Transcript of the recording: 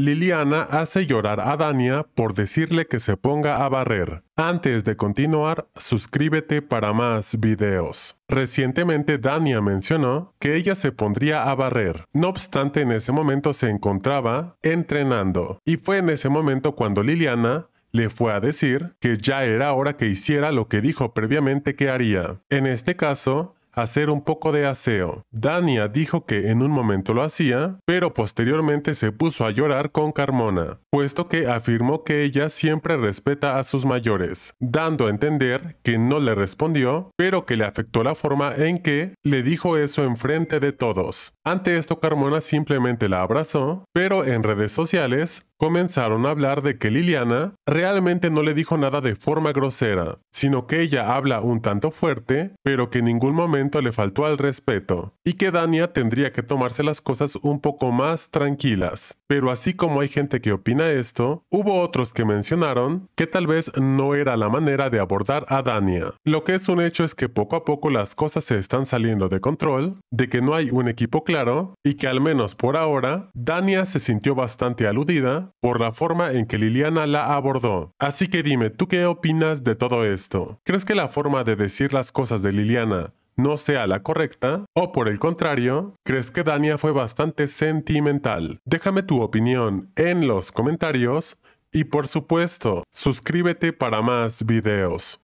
Liliana hace llorar a Dania por decirle que se ponga a barrer. Antes de continuar, suscríbete para más videos. Recientemente Dania mencionó que ella se pondría a barrer, no obstante en ese momento se encontraba entrenando, y fue en ese momento cuando Liliana le fue a decir que ya era hora que hiciera lo que dijo previamente que haría. En este caso, hacer un poco de aseo. Dania dijo que en un momento lo hacía, pero posteriormente se puso a llorar con Carmona, puesto que afirmó que ella siempre respeta a sus mayores, dando a entender que no le respondió, pero que le afectó la forma en que le dijo eso en frente de todos. Ante esto Carmona simplemente la abrazó, pero en redes sociales comenzaron a hablar de que Liliana realmente no le dijo nada de forma grosera, sino que ella habla un tanto fuerte, pero que en ningún momento le faltó al respeto, y que Dania tendría que tomarse las cosas un poco más tranquilas. Pero así como hay gente que opina esto, hubo otros que mencionaron que tal vez no era la manera de abordar a Dania. Lo que es un hecho es que poco a poco las cosas se están saliendo de control, de que no hay un equipo claro, y que al menos por ahora, Dania se sintió bastante aludida por la forma en que Liliana la abordó. Así que dime, ¿tú qué opinas de todo esto? ¿Crees que la forma de decir las cosas de Liliana no sea la correcta, o por el contrario, crees que Dania fue bastante sentimental. Déjame tu opinión en los comentarios y por supuesto, suscríbete para más videos.